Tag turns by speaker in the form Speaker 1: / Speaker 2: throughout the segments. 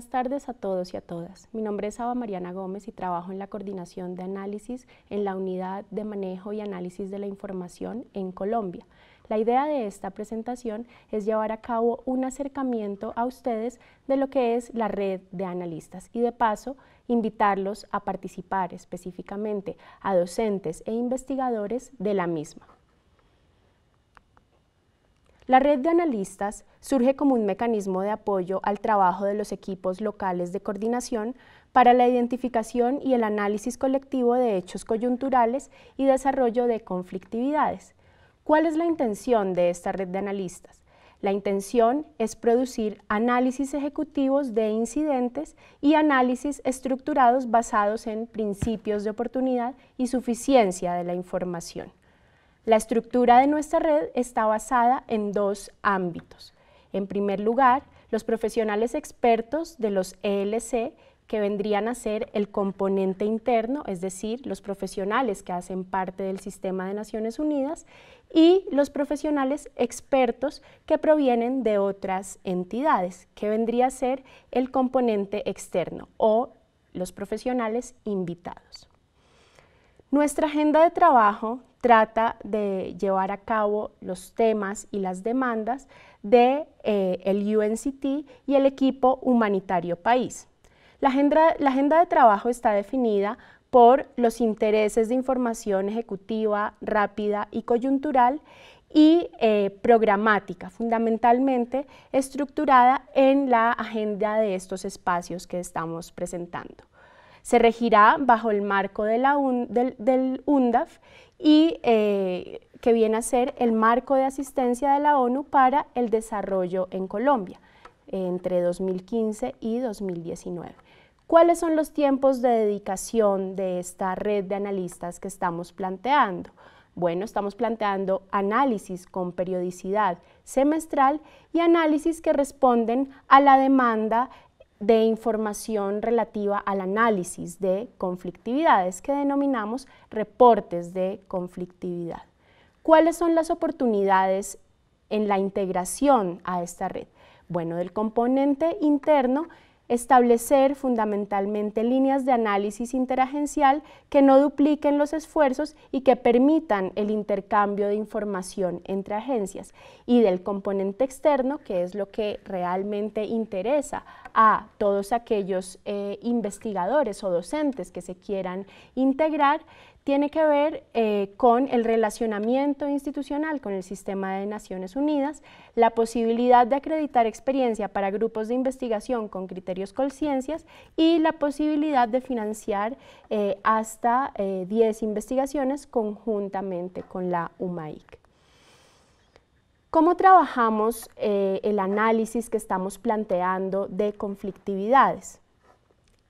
Speaker 1: buenas tardes a todos y a todas. Mi nombre es Ava Mariana Gómez y trabajo en la coordinación de análisis en la Unidad de Manejo y Análisis de la Información en Colombia. La idea de esta presentación es llevar a cabo un acercamiento a ustedes de lo que es la red de analistas y de paso invitarlos a participar específicamente a docentes e investigadores de la misma. La red de analistas surge como un mecanismo de apoyo al trabajo de los equipos locales de coordinación para la identificación y el análisis colectivo de hechos coyunturales y desarrollo de conflictividades. ¿Cuál es la intención de esta red de analistas? La intención es producir análisis ejecutivos de incidentes y análisis estructurados basados en principios de oportunidad y suficiencia de la información. La estructura de nuestra red está basada en dos ámbitos. En primer lugar, los profesionales expertos de los ELC que vendrían a ser el componente interno, es decir, los profesionales que hacen parte del sistema de Naciones Unidas y los profesionales expertos que provienen de otras entidades, que vendría a ser el componente externo o los profesionales invitados. Nuestra agenda de trabajo trata de llevar a cabo los temas y las demandas del de, eh, el UNCT y el equipo humanitario país. La agenda, de trabajo está definida por los intereses de información ejecutiva, rápida y coyuntural y eh, programática, fundamentalmente estructurada en la agenda de estos espacios que estamos presentando se regirá bajo el marco del, UNDAF y eh, que viene a ser el marco de asistencia de la ONU para el desarrollo en Colombia entre 2015 y 2019. ¿Cuáles son los tiempos de dedicación de esta red de analistas que estamos planteando? Bueno, estamos planteando análisis con periodicidad semestral y análisis que responden a la demanda de información relativa al análisis de conflictividades que denominamos reportes de conflictividad. ¿Cuáles son las oportunidades en la integración a esta red? Bueno, del componente interno establecer fundamentalmente líneas de análisis interagencial que no dupliquen los esfuerzos y que permitan el intercambio de información entre agencias y del componente externo, que es lo que realmente interesa a todos aquellos eh, investigadores o docentes que se quieran integrar, tiene que ver eh, con el relacionamiento institucional con el sistema de Naciones Unidas, la posibilidad de acreditar experiencia para grupos de investigación con criterios conciencias y la posibilidad de financiar eh, hasta 10 eh, investigaciones conjuntamente con la UMAIC. ¿Cómo trabajamos el análisis que estamos planteando de conflictividades?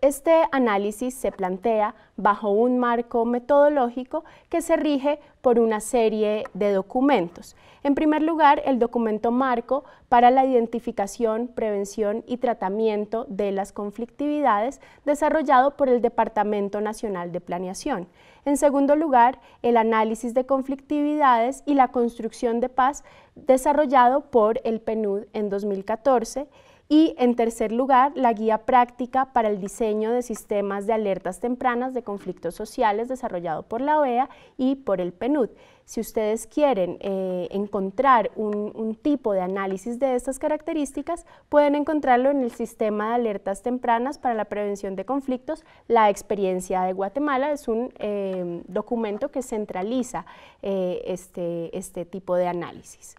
Speaker 1: Este análisis se plantea bajo un marco metodológico que se rige por una serie de documentos. En primer lugar, el documento marco para la identificación, prevención y tratamiento de las conflictividades desarrollado por el Departamento Nacional de Planeación. En segundo lugar, el análisis de conflictividades y la construcción de paz desarrollado por el PNUD en 2014 y en tercer lugar, la guía práctica para el diseño de sistemas de alertas tempranas de conflictos sociales desarrollado por la OEA y por el PNUD. Si ustedes quieren eh, encontrar un, tipo de análisis de estas características, pueden encontrarlo en el Sistema de Alertas Tempranas para la Prevención de Conflictos. La experiencia de Guatemala es un eh, documento que centraliza eh, este, este tipo de análisis.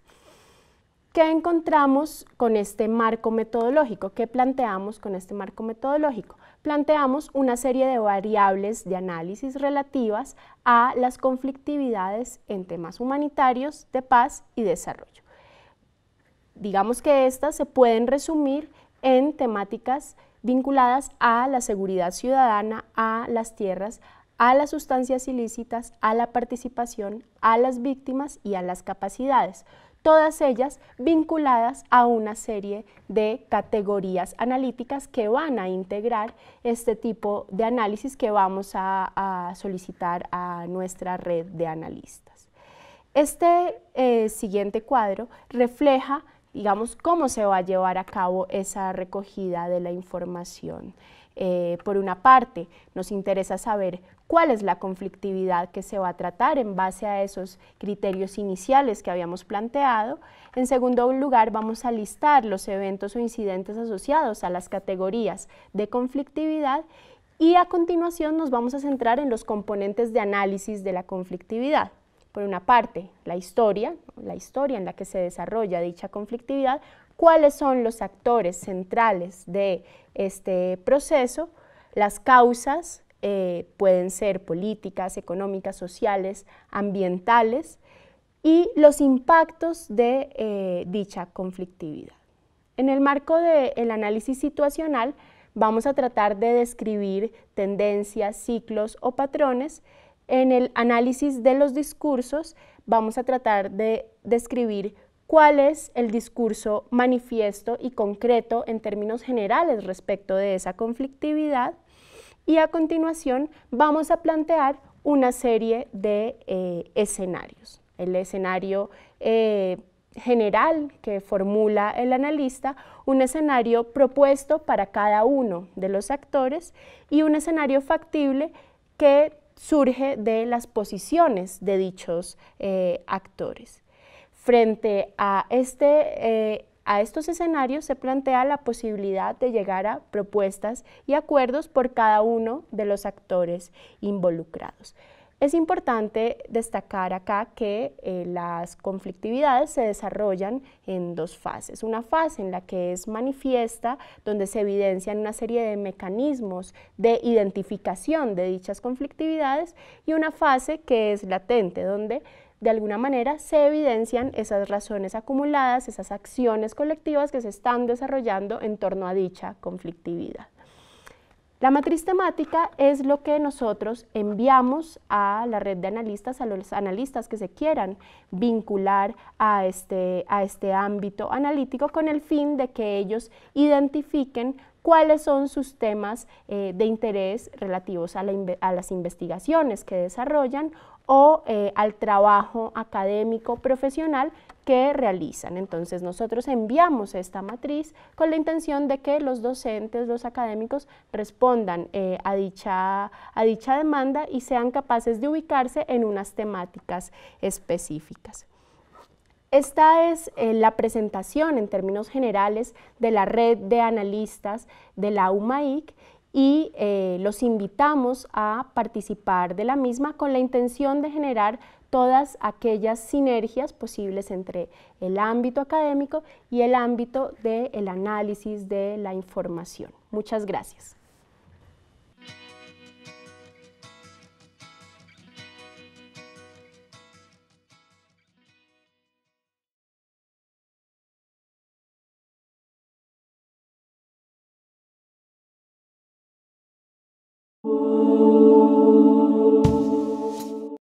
Speaker 1: ¿Qué encontramos con este marco metodológico? ¿Qué planteamos con este marco metodológico? Planteamos una serie de variables de análisis relativas a las conflictividades en temas humanitarios, de paz y desarrollo. Digamos que estas se pueden resumir en temáticas vinculadas a la seguridad ciudadana, a las tierras, a las sustancias ilícitas, a la participación, a las víctimas y a las capacidades todas ellas vinculadas a una serie de categorías analíticas que van a integrar este tipo de análisis que vamos a, solicitar a nuestra red de analistas. Este eh, siguiente cuadro refleja, digamos, cómo se va a llevar a cabo esa recogida de la información. Eh, por una parte, nos interesa saber cuál es la conflictividad que se va a tratar en base a esos criterios iniciales que habíamos planteado. En segundo lugar, vamos a listar los eventos o incidentes asociados a las categorías de conflictividad y a continuación nos vamos a centrar en los componentes de análisis de la conflictividad por una parte, la historia, la historia en la que se desarrolla dicha conflictividad, cuáles son los actores centrales de este proceso, las causas eh, pueden ser políticas, económicas, sociales, ambientales, y los impactos de eh, dicha conflictividad. En el marco del análisis situacional, vamos a tratar de describir tendencias, ciclos o patrones en el análisis de los discursos vamos a tratar de describir cuál es el discurso manifiesto y concreto en términos generales respecto de esa conflictividad y a continuación vamos a plantear una serie de eh, escenarios. El escenario eh, general que formula el analista, un escenario propuesto para cada uno de los actores y un escenario factible que surge de las posiciones de dichos eh, actores. Frente este, eh, a estos escenarios se plantea la posibilidad de llegar a propuestas y acuerdos por cada uno de los actores involucrados. Es importante destacar acá que eh, las conflictividades se desarrollan en dos fases. Una fase en la que es manifiesta, donde se evidencian una serie de mecanismos de identificación de dichas conflictividades y una fase que es latente, donde de alguna manera se evidencian esas razones acumuladas, esas acciones colectivas que se están desarrollando en torno a dicha conflictividad. La matriz temática es lo que nosotros enviamos a la red de analistas, a los analistas que se quieran vincular a este, a este ámbito analítico con el fin de que ellos identifiquen cuáles son sus temas eh, de interés relativos a, las investigaciones que desarrollan o eh, al trabajo académico profesional que realizan. Entonces nosotros enviamos esta matriz con la intención de que los docentes, los académicos respondan eh, a dicha demanda y sean capaces de ubicarse en unas temáticas específicas. Esta es eh, la presentación en términos generales de la red de analistas de la UMAIC y eh, los invitamos a participar de la misma con la intención de generar todas aquellas sinergias posibles entre el ámbito académico y el ámbito del análisis de la información. Muchas gracias.